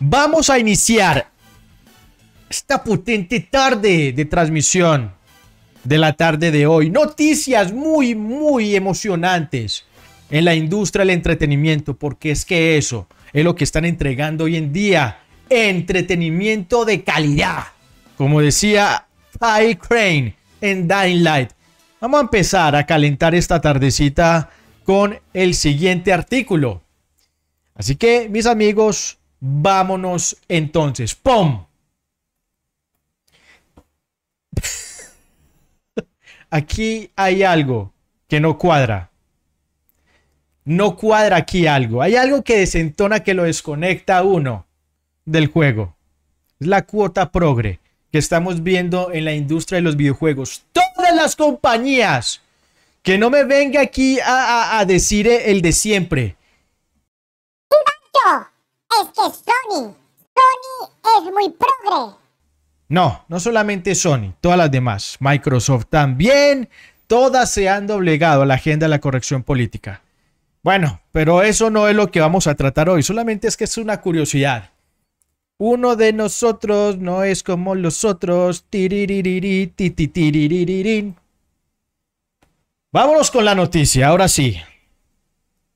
Vamos a iniciar esta potente tarde de transmisión de la tarde de hoy. Noticias muy, muy emocionantes en la industria del entretenimiento, porque es que eso es lo que están entregando hoy en día. Entretenimiento de calidad. Como decía Ty Crane en Dying Light. Vamos a empezar a calentar esta tardecita con el siguiente artículo. Así que, mis amigos, Vámonos entonces. ¡Pum! aquí hay algo que no cuadra. No cuadra aquí algo. Hay algo que desentona, que lo desconecta uno del juego. Es la cuota progre que estamos viendo en la industria de los videojuegos. Todas las compañías que no me venga aquí a, decir el de siempre es que Sony, Sony es muy progre. No, no solamente Sony, todas las demás, Microsoft también, todas se han doblegado a la agenda de la corrección política. Bueno, pero eso no es lo que vamos a tratar hoy, solamente es que es una curiosidad. Uno de nosotros no es como los otros. Vámonos con la noticia, ahora sí.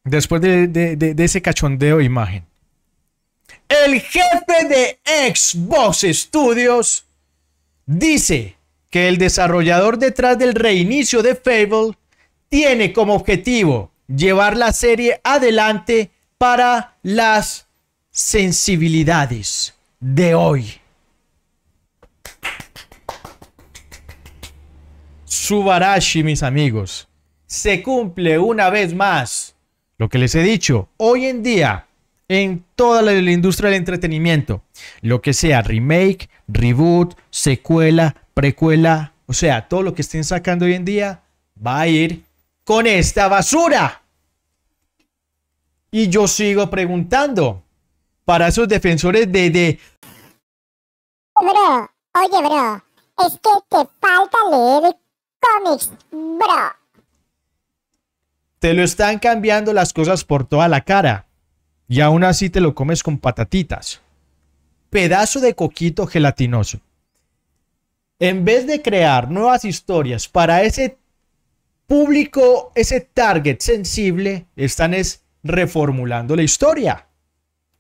Después de, ese cachondeo imagen. El jefe de Xbox Studios dice que el desarrollador detrás del reinicio de Fable tiene como objetivo llevar la serie adelante para las sensibilidades de hoy. Subarashi, mis amigos, se cumple una vez más lo que les he dicho. Hoy en día, en toda la, industria del entretenimiento. Lo que sea remake, reboot, secuela, precuela, o sea, todo lo que estén sacando hoy en día va a ir con esta basura. Y yo sigo preguntando para esos defensores de... de... Bro, oye bro, es que te falta leer cómics, bro. Te lo están cambiando las cosas por toda la cara y aún así te lo comes con patatitas. Pedazo de coquito gelatinoso. En vez de crear nuevas historias para ese público, ese target sensible, están reformulando la historia.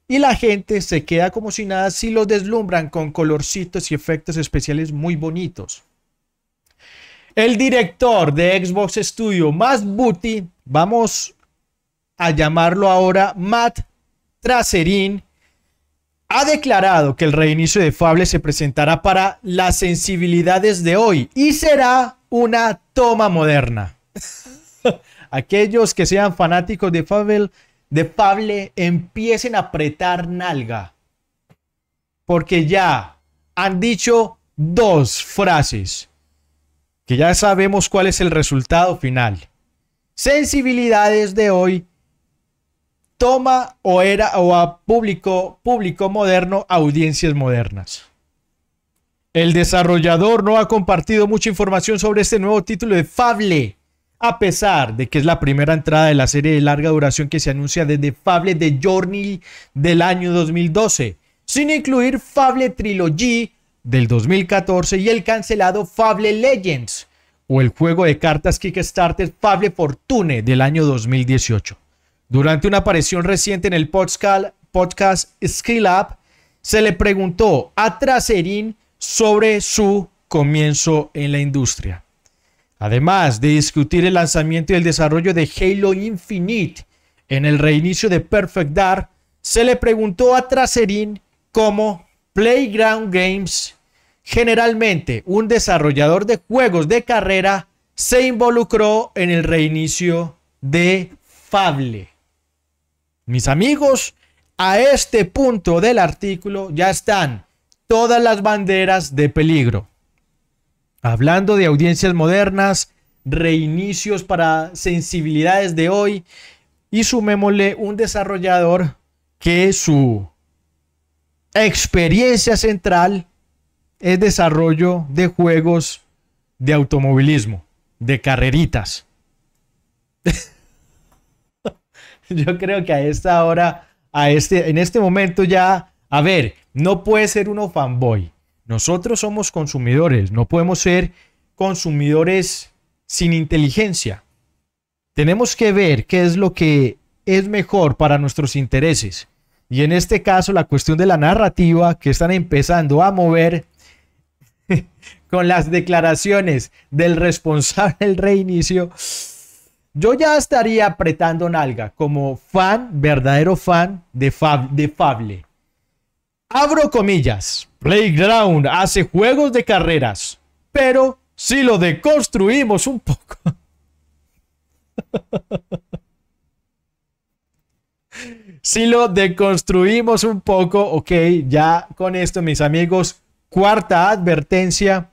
Y la gente se queda como si nada si los deslumbran con colorcitos y efectos especiales muy bonitos. El director de Xbox Studio, Matt Booty, vamos a llamarlo ahora Matt traserín ha declarado que el reinicio de Fable se presentará para las sensibilidades de hoy y será una toma moderna. Aquellos que sean fanáticos de Fable, de Fable empiecen a apretar nalga. Porque ya han dicho dos frases que ya sabemos cuál es el resultado final. Sensibilidades de hoy toma o era o a público, público moderno, audiencias modernas. El desarrollador no ha compartido mucha información sobre este nuevo título de Fable, a pesar de que es la primera entrada de la serie de larga duración que se anuncia desde Fable The Journey del año 2012, sin incluir Fable Trilogy del 2014 y el cancelado Fable Legends o el juego de cartas Kickstarter Fable Fortune del año 2018. Durante una aparición reciente en el podcast, podcast Skill Up, se le preguntó a Tracerin sobre su comienzo en la industria. Además de discutir el lanzamiento y el desarrollo de Halo Infinite en el reinicio de Perfect Dark, se le preguntó a Tracerin cómo Playground Games, generalmente un desarrollador de juegos de carrera, se involucró en el reinicio de Fable. Mis amigos, a este punto del artículo ya están todas las banderas de peligro. Hablando de audiencias modernas, reinicios para sensibilidades de hoy y sumémosle un desarrollador que su experiencia central es desarrollo de juegos de automovilismo, de carreritas. yo creo que a esta hora, a este, en este momento ya, a ver, no puede ser uno fanboy. Nosotros somos consumidores, no podemos ser consumidores sin inteligencia. Tenemos que ver qué es lo que es mejor para nuestros intereses. Y en este caso, la cuestión de la narrativa que están empezando a mover con las declaraciones del responsable del reinicio yo ya estaría apretando nalga como fan, verdadero fan de, de Fable. Abro comillas. Playground hace juegos de carreras, pero si lo deconstruimos un poco. si lo deconstruimos un poco, ok, ya con esto mis amigos, cuarta advertencia.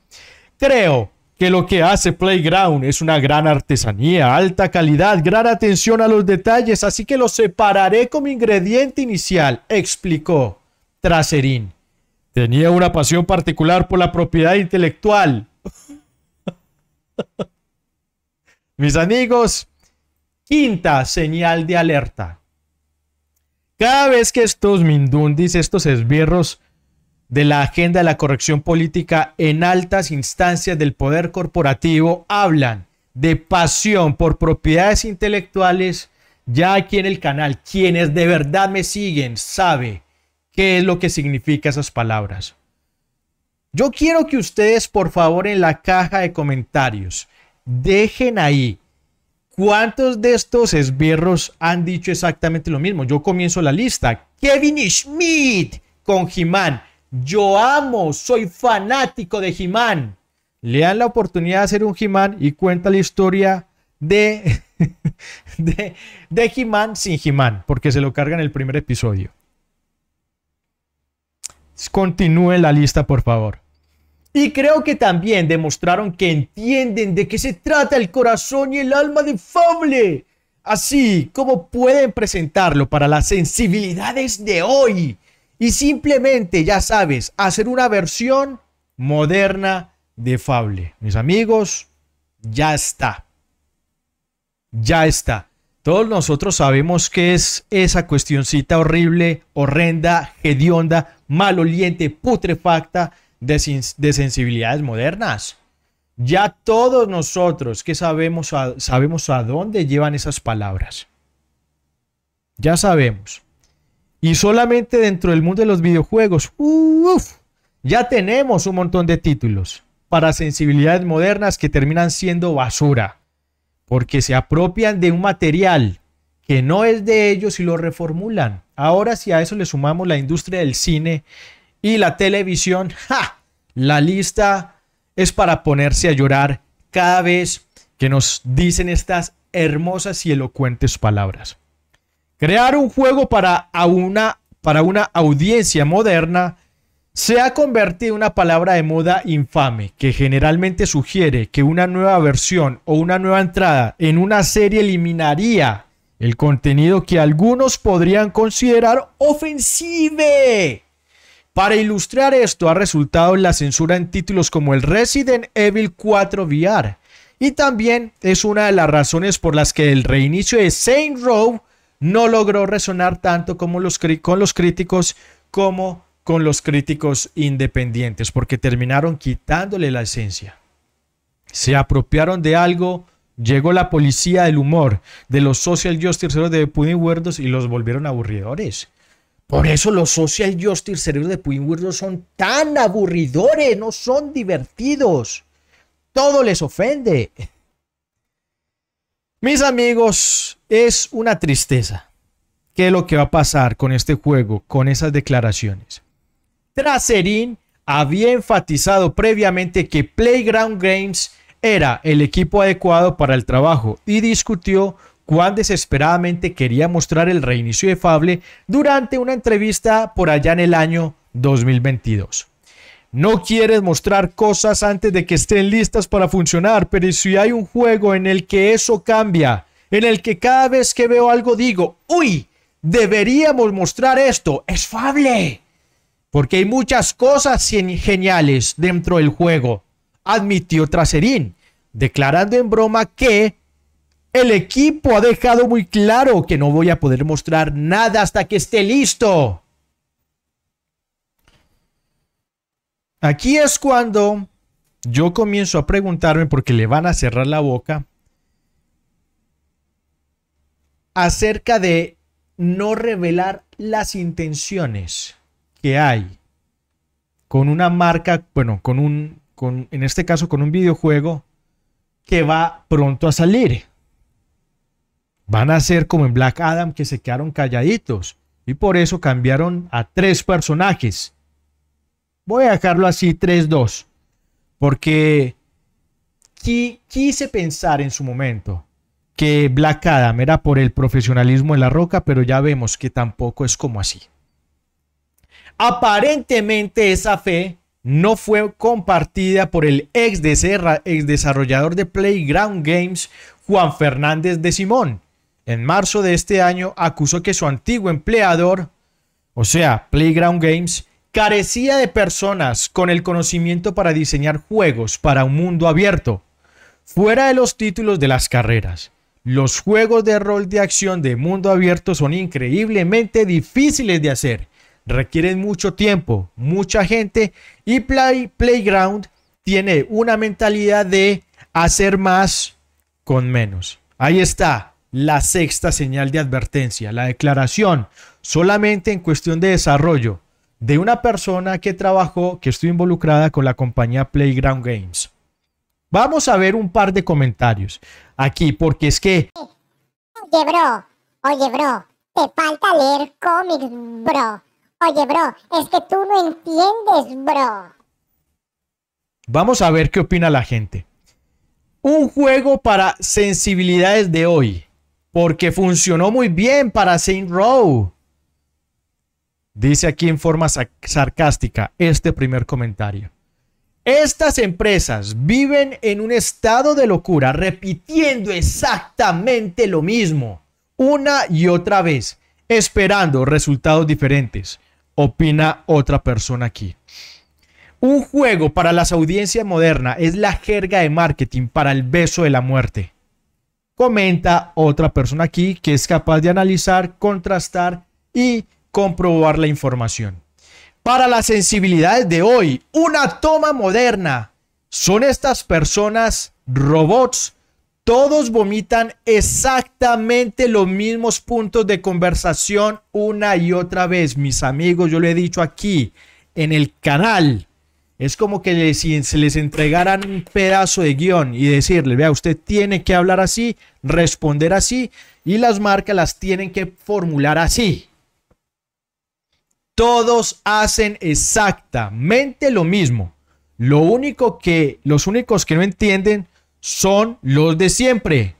Creo que lo que hace Playground es una gran artesanía, alta calidad, gran atención a los detalles, así que lo separaré como ingrediente inicial, explicó Traserín. Tenía una pasión particular por la propiedad intelectual. Mis amigos, quinta señal de alerta. Cada vez que estos mindundis, estos esbirros, de la agenda de la corrección política en altas instancias del poder corporativo hablan de pasión por propiedades intelectuales, ya aquí en el canal, quienes de verdad me siguen, sabe qué es lo que significan esas palabras. Yo quiero que ustedes, por favor, en la caja de comentarios, dejen ahí cuántos de estos esbirros han dicho exactamente lo mismo. Yo comienzo la lista. Kevin Schmidt con Jimán yo amo, soy fanático de He-Man. Le dan la oportunidad de hacer un He-Man y cuenta la historia de, de, de He-Man sin He-Man, porque se lo carga en el primer episodio. Continúe la lista, por favor. Y creo que también demostraron que entienden de qué se trata el corazón y el alma de Fable. Así como pueden presentarlo para las sensibilidades de hoy y simplemente, ya sabes, hacer una versión moderna de Fable. Mis amigos, ya está. Ya está. Todos nosotros sabemos que es esa cuestioncita horrible, horrenda, hedionda, maloliente, putrefacta de, sensibilidades modernas. Ya todos nosotros que sabemos sabemos a dónde llevan esas palabras. Ya sabemos. Y solamente dentro del mundo de los videojuegos, ya tenemos un montón de títulos para sensibilidades modernas que terminan siendo basura, porque se apropian de un material que no es de ellos y lo reformulan. Ahora si a eso le sumamos la industria del cine y la televisión, la lista es para ponerse a llorar cada vez que nos dicen estas hermosas y elocuentes palabras. Crear un juego para una, para una audiencia moderna se ha convertido en una palabra de moda infame que generalmente sugiere que una nueva versión o una nueva entrada en una serie eliminaría el contenido que algunos podrían considerar ofensivo. Para ilustrar esto ha resultado en la censura en títulos como el Resident Evil 4 VR. Y también es una de las razones por las que el reinicio de Saint Row no logró resonar tanto como con los críticos como con los críticos independientes, porque terminaron quitándole la esencia. Se apropiaron de algo, llegó la policía del humor, de los social justice de Pudding y los volvieron aburridores. Por eso los social justice cerebros de Puinwirdo son tan aburridores, no son divertidos. Todo les ofende. Mis amigos, es una tristeza. ¿Qué es lo que va a pasar con este juego, con esas declaraciones? Tracerin había enfatizado previamente que Playground Games era el equipo adecuado para el trabajo y discutió cuán desesperadamente quería mostrar el reinicio de Fable durante una entrevista por allá en el año 2022. No quieres mostrar cosas antes de que estén listas para funcionar, pero si hay un juego en el que eso cambia, en el que cada vez que veo algo digo, uy, deberíamos mostrar esto, es fable. Porque hay muchas cosas geniales dentro del juego, admitió Traserín, declarando en broma que el equipo ha dejado muy claro que no voy a poder mostrar nada hasta que esté listo. Aquí es cuando yo comienzo a preguntarme, porque le van a cerrar la boca, acerca de no revelar las intenciones que hay con una marca, bueno, con un, con, en este caso con un videojuego que va pronto a salir. Van a ser como en Black Adam que se quedaron calladitos y por eso cambiaron a tres personajes Voy a dejarlo así 3-2, porque quise pensar en su momento que Black era por el profesionalismo en la roca, pero ya vemos que tampoco es como así. Aparentemente esa fe no fue compartida por el ex, desarrollador de Playground Games, Juan Fernández de Simón. En marzo de este año acusó que su antiguo empleador, o sea, Playground Games, carecía de personas con el conocimiento para diseñar juegos para un mundo abierto, fuera de los títulos de las carreras. Los juegos de rol de acción de mundo abierto son increíblemente difíciles de hacer, requieren mucho tiempo, mucha gente y Playground tiene una mentalidad de hacer más con menos. Ahí está la sexta señal de advertencia, la declaración solamente en cuestión de desarrollo de una persona que trabajó, que estuvo involucrada con la compañía Playground Games. Vamos a ver un par de comentarios aquí, porque es que... Oye, bro, oye, bro, te falta leer cómics, bro. Oye, bro, es que tú no entiendes, bro. Vamos a ver qué opina la gente. Un juego para sensibilidades de hoy, porque funcionó muy bien para Saint Row. Dice aquí en forma sarcástica este primer comentario. Estas empresas viven en un estado de locura repitiendo exactamente lo mismo una y otra vez, esperando resultados diferentes, opina otra persona aquí. Un juego para las audiencias modernas es la jerga de marketing para el beso de la muerte. Comenta otra persona aquí que es capaz de analizar, contrastar y comprobar la información. Para las sensibilidades de hoy, una toma moderna. ¿Son estas personas robots? Todos vomitan exactamente los mismos puntos de conversación una y otra vez, mis amigos. Yo lo he dicho aquí en el canal. Es como que si se les entregaran un pedazo de guión y decirle, vea, usted tiene que hablar así, responder así y las marcas las tienen que formular así. Todos hacen exactamente lo mismo. Lo único que, los únicos que no entienden son los de siempre.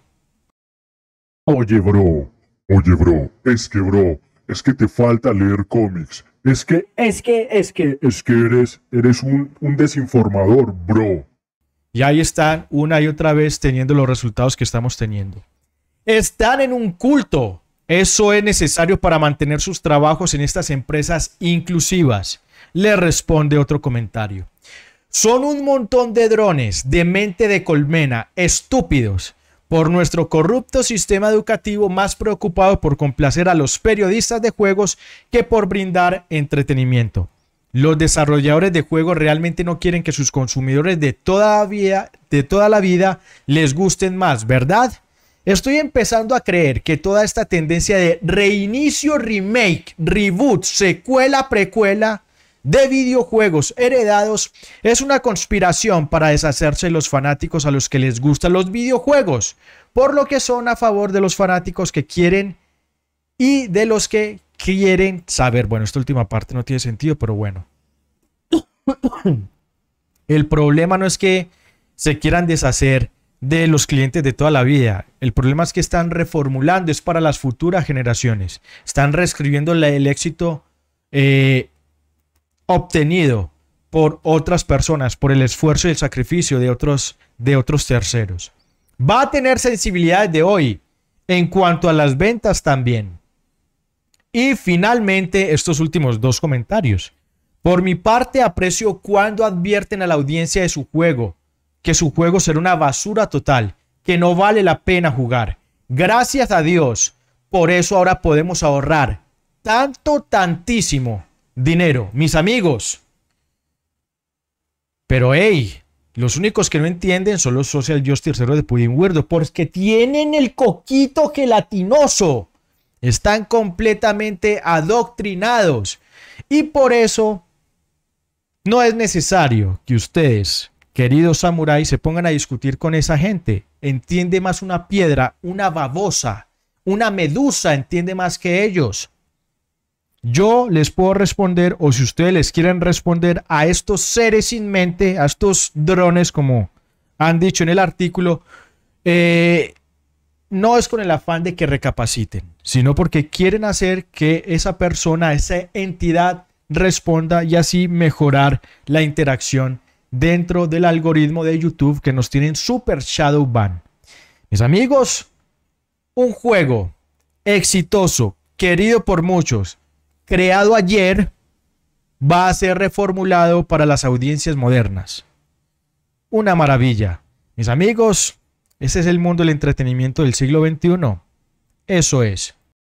Oye, bro. Oye, bro. Es que, bro. Es que te falta leer cómics. Es que, es que, es que, es que eres, eres un, un desinformador, bro. Y ahí están una y otra vez teniendo los resultados que estamos teniendo. Están en un culto. Eso es necesario para mantener sus trabajos en estas empresas inclusivas. Le responde otro comentario. Son un montón de drones de mente de colmena, estúpidos, por nuestro corrupto sistema educativo más preocupado por complacer a los periodistas de juegos que por brindar entretenimiento. Los desarrolladores de juegos realmente no quieren que sus consumidores de toda, de toda la vida les gusten más, ¿verdad? Estoy empezando a creer que toda esta tendencia de reinicio, remake, reboot, secuela, precuela de videojuegos heredados es una conspiración para deshacerse de los fanáticos a los que les gustan los videojuegos, por lo que son a favor de los fanáticos que quieren y de los que quieren saber. Bueno, esta última parte no tiene sentido, pero bueno. El problema no es que se quieran deshacer de los clientes de toda la vida. El problema es que están reformulando, es para las futuras generaciones. Están reescribiendo el éxito eh, obtenido por otras personas, por el esfuerzo y el sacrificio de otros, de otros terceros. Va a tener sensibilidad de hoy en cuanto a las ventas también. Y finalmente, estos últimos dos comentarios. Por mi parte, aprecio cuando advierten a la audiencia de su juego que su juego será una basura total, que no vale la pena jugar. Gracias a Dios, por eso ahora podemos ahorrar tanto, tantísimo dinero, mis amigos. Pero hey, los únicos que no entienden son los social justice de Pudding huerdo. porque tienen el coquito gelatinoso. Están completamente adoctrinados. Y por eso no es necesario que ustedes queridos samuráis, se pongan a discutir con esa gente. Entiende más una piedra, una babosa, una medusa, entiende más que ellos. Yo les puedo responder, o si ustedes les quieren responder a estos seres sin mente, a estos drones, como han dicho en el artículo, eh, no es con el afán de que recapaciten, sino porque quieren hacer que esa persona, esa entidad responda y así mejorar la interacción dentro del algoritmo de YouTube que nos tienen super shadow ban. Mis amigos, un juego exitoso, querido por muchos, creado ayer, va a ser reformulado para las audiencias modernas. Una maravilla. Mis amigos, ese es el mundo del entretenimiento del siglo XXI. Eso es.